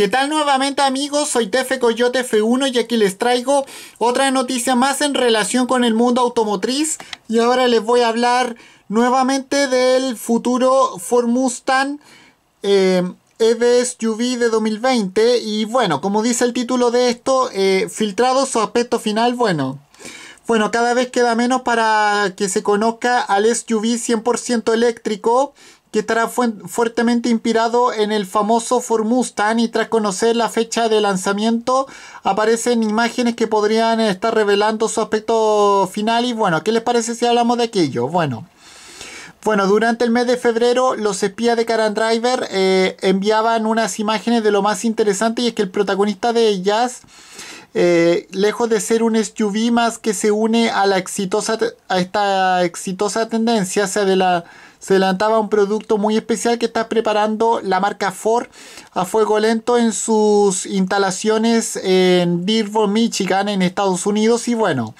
¿Qué tal nuevamente amigos? Soy Tefe Coyote F1 y aquí les traigo otra noticia más en relación con el mundo automotriz y ahora les voy a hablar nuevamente del futuro Ford Mustang eh, EV de 2020 y bueno, como dice el título de esto, eh, filtrado su aspecto final, bueno... Bueno, cada vez queda menos para que se conozca al SUV 100% eléctrico que estará fuertemente inspirado en el famoso Formustan y tras conocer la fecha de lanzamiento aparecen imágenes que podrían estar revelando su aspecto final y bueno, ¿qué les parece si hablamos de aquello? Bueno. Bueno, durante el mes de febrero los espías de Karen Driver eh, enviaban unas imágenes de lo más interesante y es que el protagonista de ellas, eh, lejos de ser un SUV más que se une a, la exitosa, a esta exitosa tendencia, sea de la se lanzaba un producto muy especial que está preparando la marca Ford a fuego lento en sus instalaciones en Dearborn, Michigan, en Estados Unidos. Y bueno,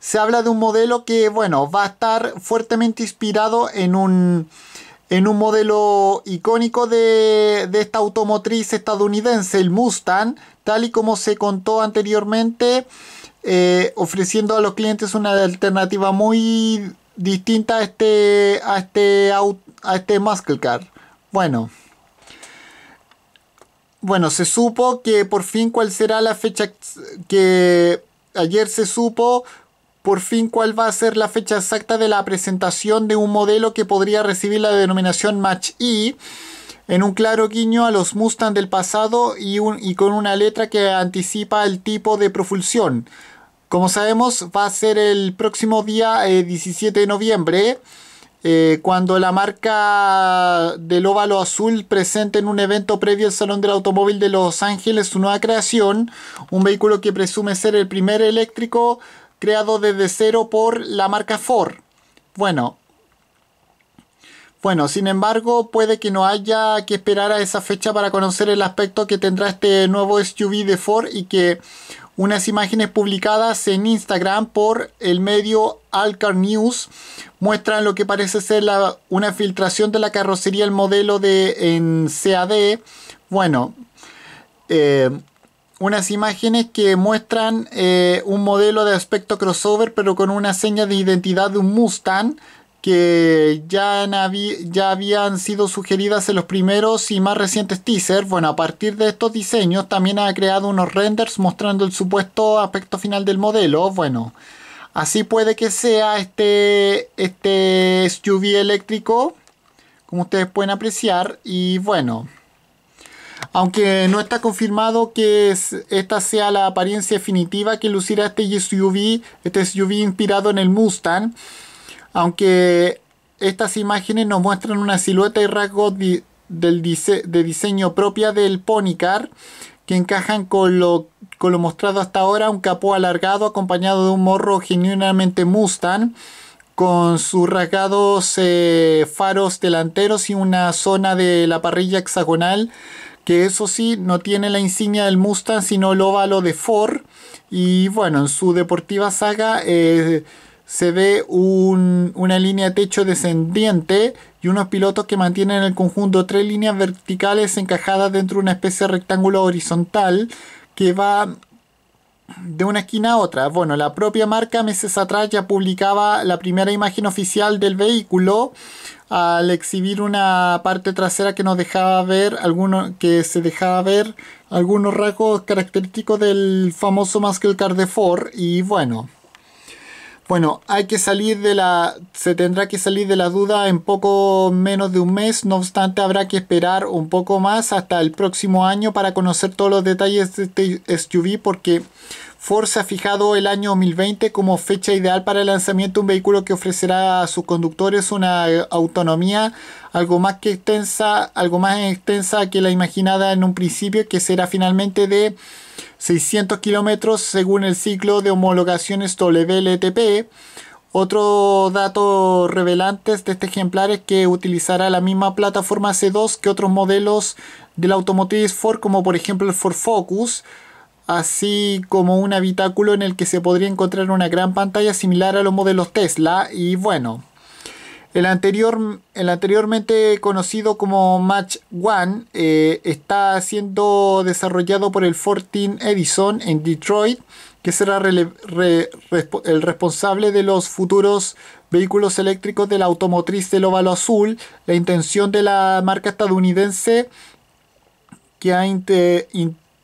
se habla de un modelo que, bueno, va a estar fuertemente inspirado en un, en un modelo icónico de, esta automotriz estadounidense, el Mustang, tal y como se contó anteriormente. Eh, ofreciendo a los clientes una alternativa muy distinta a este a este a este Bueno. Bueno, se supo que por fin cuál será la fecha que ayer se supo por fin cuál va a ser la fecha exacta de la presentación de un modelo que podría recibir la denominación Match E en un claro guiño a los Mustang del pasado y, con una letra que anticipa el tipo de propulsión. Como sabemos, va a ser el próximo día 17 eh, de noviembre, eh, cuando la marca del óvalo azul presente en un evento previo al Salón del Automóvil de Los Ángeles su nueva creación, un vehículo que presume ser el primer eléctrico creado desde cero por la marca Ford. Bueno, bueno, sin embargo, puede que no haya que esperar a esa fecha para conocer el aspecto que tendrá este nuevo SUV de Ford y que unas imágenes publicadas en Instagram por el medio Alcar News muestran lo que parece ser una filtración de la carrocería, el modelo de en CAD. Bueno, eh, unas imágenes que muestran eh, un modelo de aspecto crossover, pero con una seña de identidad de un Mustang, que ya, ya habían sido sugeridas en los primeros y más recientes teasers. Bueno, a partir de estos diseños también ha creado unos renders mostrando el supuesto aspecto final del modelo. Bueno, así puede que sea este, este SUV eléctrico, como ustedes pueden apreciar. Y bueno, aunque no está confirmado que esta sea la apariencia definitiva que lucirá este SUV, este SUV inspirado en el Mustang aunque estas imágenes nos muestran una silueta y rasgos del de diseño propia del Ponycar que encajan con lo, lo mostrado hasta ahora, un capó alargado acompañado de un morro genuinamente Mustang con sus rasgados eh, faros delanteros y una zona de la parrilla hexagonal que eso sí no tiene la insignia del Mustang sino el óvalo de Ford y bueno en su deportiva saga eh, se ve una línea techo descendiente y unos pilotos que mantienen en el conjunto tres líneas verticales encajadas dentro de una especie de rectángulo horizontal que va de una esquina a otra. Bueno, la propia marca meses atrás ya publicaba la primera imagen oficial del vehículo al exhibir una parte trasera que nos dejaba ver algunos que se dejaba ver algunos rasgos característicos del famoso Muscle Car de Ford y bueno, bueno, hay que salir de la se tendrá que salir de la duda en poco menos de un mes, no obstante habrá que esperar un poco más hasta el próximo año para conocer todos los detalles de este SUV porque se ha fijado el año 2020 como fecha ideal para el lanzamiento de un vehículo que ofrecerá a sus conductores una autonomía algo más que extensa, algo más extensa que la imaginada en un principio, que será finalmente de 600 kilómetros según el ciclo de homologaciones WLTP. Otro dato revelante de este ejemplar es que utilizará la misma plataforma C2 que otros modelos del automotriz Ford, como por ejemplo el Ford Focus así como un habitáculo en el que se podría encontrar una gran pantalla similar a los modelos Tesla y bueno, el, anterior, el anteriormente conocido como Match One eh, está siendo desarrollado por el 14 Edison en Detroit, que será el responsable de los futuros vehículos eléctricos de la automotriz del óvalo azul. La intención de la marca estadounidense que ha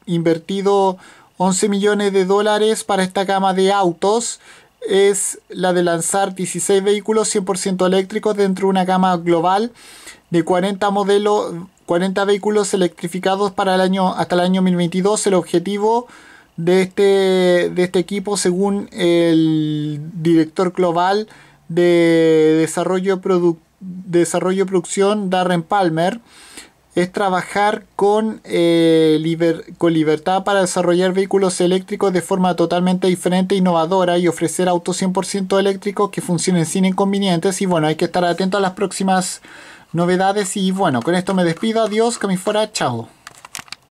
invertido 11 millones de dólares para esta gama de autos es la de lanzar 16 vehículos 100% eléctricos dentro de una gama global de 40 modelos 40 vehículos electrificados para el año hasta el año 2022 el objetivo de este de este equipo según el director global de desarrollo, desarrollo producción Darren Palmer es trabajar con, eh, con libertad para desarrollar vehículos eléctricos de forma totalmente diferente e innovadora y ofrecer autos 100% eléctricos que funcionen sin inconvenientes. Y bueno, hay que estar atento a las próximas novedades. Y bueno, con esto me despido. Adiós, que me fuera. Chao.